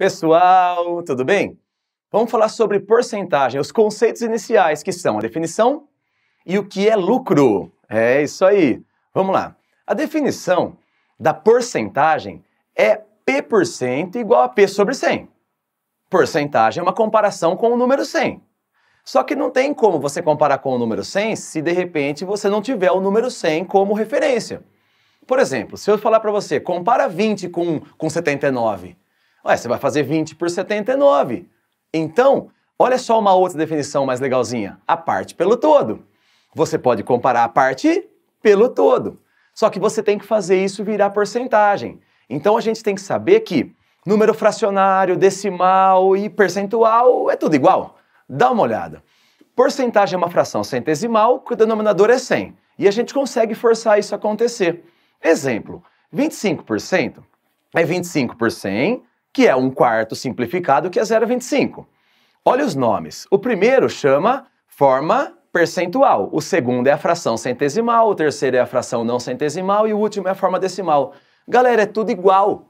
Pessoal, tudo bem? Vamos falar sobre porcentagem, os conceitos iniciais que são a definição e o que é lucro. É isso aí. Vamos lá. A definição da porcentagem é P% igual a P sobre 100. Porcentagem é uma comparação com o número 100. Só que não tem como você comparar com o número 100 se de repente você não tiver o número 100 como referência. Por exemplo, se eu falar para você, compara 20 com, com 79, Ué, você vai fazer 20 por 79. Então, olha só uma outra definição mais legalzinha. A parte pelo todo. Você pode comparar a parte pelo todo. Só que você tem que fazer isso virar porcentagem. Então a gente tem que saber que número fracionário, decimal e percentual é tudo igual. Dá uma olhada. Porcentagem é uma fração centesimal, que o denominador é 100. E a gente consegue forçar isso a acontecer. Exemplo, 25% é 25 por 100 que é um quarto simplificado, que é 0,25. Olha os nomes. O primeiro chama forma percentual, o segundo é a fração centesimal, o terceiro é a fração não centesimal e o último é a forma decimal. Galera, é tudo igual.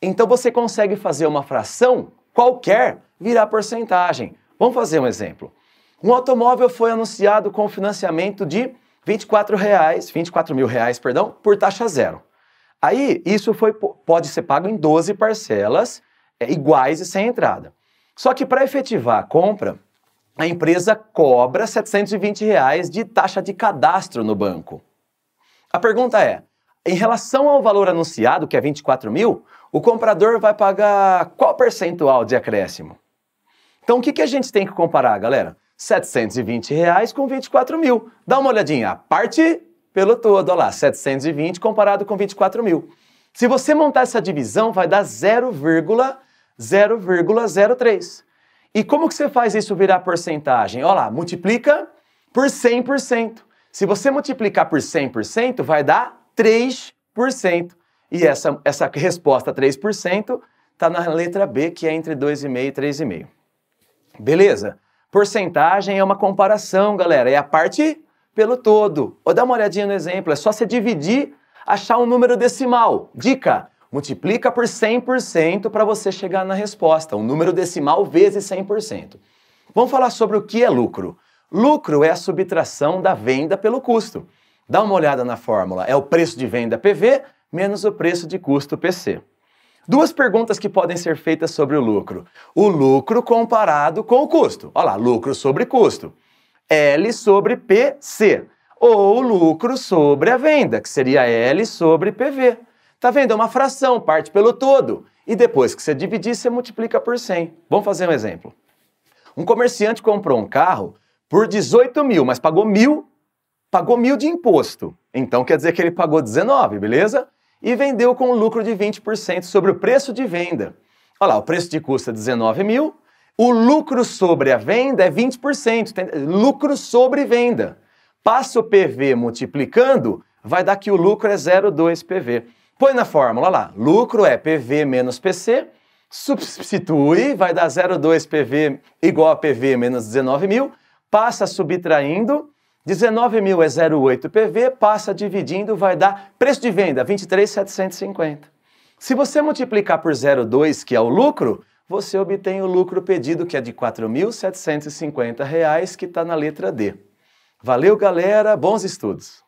Então você consegue fazer uma fração qualquer virar porcentagem. Vamos fazer um exemplo. Um automóvel foi anunciado com financiamento de 24 reais, 24 mil reais, perdão, por taxa zero. Aí, isso foi, pode ser pago em 12 parcelas é, iguais e sem entrada. Só que para efetivar a compra, a empresa cobra R$ 720 reais de taxa de cadastro no banco. A pergunta é, em relação ao valor anunciado, que é 24 mil, o comprador vai pagar qual percentual de acréscimo? Então, o que, que a gente tem que comparar, galera? R$ 720 reais com 24 mil. Dá uma olhadinha, parte pelo todo, olha lá, 720 comparado com 24 mil. Se você montar essa divisão, vai dar 0,003. E como que você faz isso virar porcentagem? Olha lá, multiplica por 100%. Se você multiplicar por 100%, vai dar 3%. E essa, essa resposta 3% está na letra B, que é entre 2,5 e 3,5. Beleza? Porcentagem é uma comparação, galera. É a parte pelo todo. Ou dá uma olhadinha no exemplo, é só você dividir, achar um número decimal. Dica: multiplica por 100% para você chegar na resposta, um número decimal vezes 100%. Vamos falar sobre o que é lucro. Lucro é a subtração da venda pelo custo. Dá uma olhada na fórmula. É o preço de venda PV menos o preço de custo PC. Duas perguntas que podem ser feitas sobre o lucro. O lucro comparado com o custo. Olha lá, lucro sobre custo. L sobre PC, ou lucro sobre a venda, que seria L sobre PV. Tá vendo? É uma fração, parte pelo todo. E depois que você dividir, você multiplica por 100. Vamos fazer um exemplo. Um comerciante comprou um carro por 18 mil, mas pagou mil, pagou mil de imposto. Então quer dizer que ele pagou 19, beleza? E vendeu com um lucro de 20% sobre o preço de venda. Olha lá, o preço de custo é 19 mil, o lucro sobre a venda é 20%, tem, lucro sobre venda. Passa o PV multiplicando, vai dar que o lucro é 0,2 PV. Põe na fórmula lá, lucro é PV menos PC, substitui, vai dar 0,2 PV igual a PV menos 19 mil, passa subtraindo, 19 mil é 0,8 PV, passa dividindo, vai dar preço de venda 23,750. Se você multiplicar por 0,2, que é o lucro, você obtém o lucro pedido, que é de R$ 4.750, que está na letra D. Valeu, galera, bons estudos!